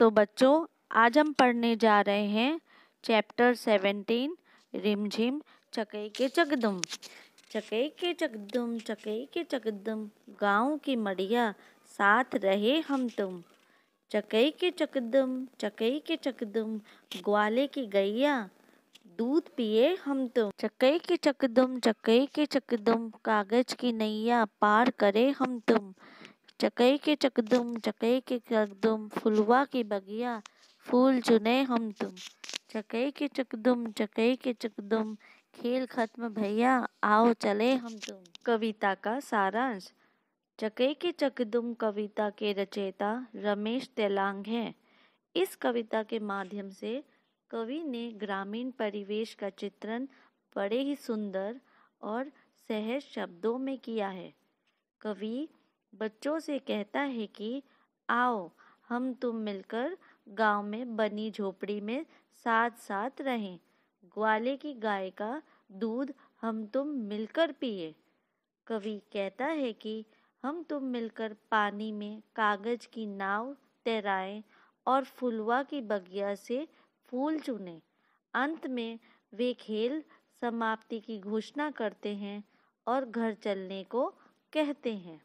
तो बच्चों आज हम पढ़ने जा रहे हैं चैप्टर सेवेंटीन रिमझिम चकई के चकदम चकई के चकदम चकई के चकदम गाँव की मड़िया साथ रहे हम तुम चकई के चकदम चकई के चकदम ग्वाले की गैया दूध पिए हम तुम चकई के चकदम चकई के चकदम कागज की नैया पार करे हम तुम चकई के चकदुम चकई के चकदुम फुलवा की बगिया फूल चुने हम तुम चकई के चकदुम चकई के चकदुम खेल खत्म भैया आओ चले हम तुम कविता का सारांश चकई के चकदुम कविता के रचयिता रमेश तेलांग हैं इस कविता के माध्यम से कवि ने ग्रामीण परिवेश का चित्रण बड़े ही सुंदर और सहज शब्दों में किया है कवि बच्चों से कहता है कि आओ हम तुम मिलकर गांव में बनी झोपड़ी में साथ साथ रहें ग्वाले की गाय का दूध हम तुम मिलकर पिए कवि कहता है कि हम तुम मिलकर पानी में कागज की नाव तैराएं और फुलवा की बगिया से फूल चुने अंत में वे खेल समाप्ति की घोषणा करते हैं और घर चलने को कहते हैं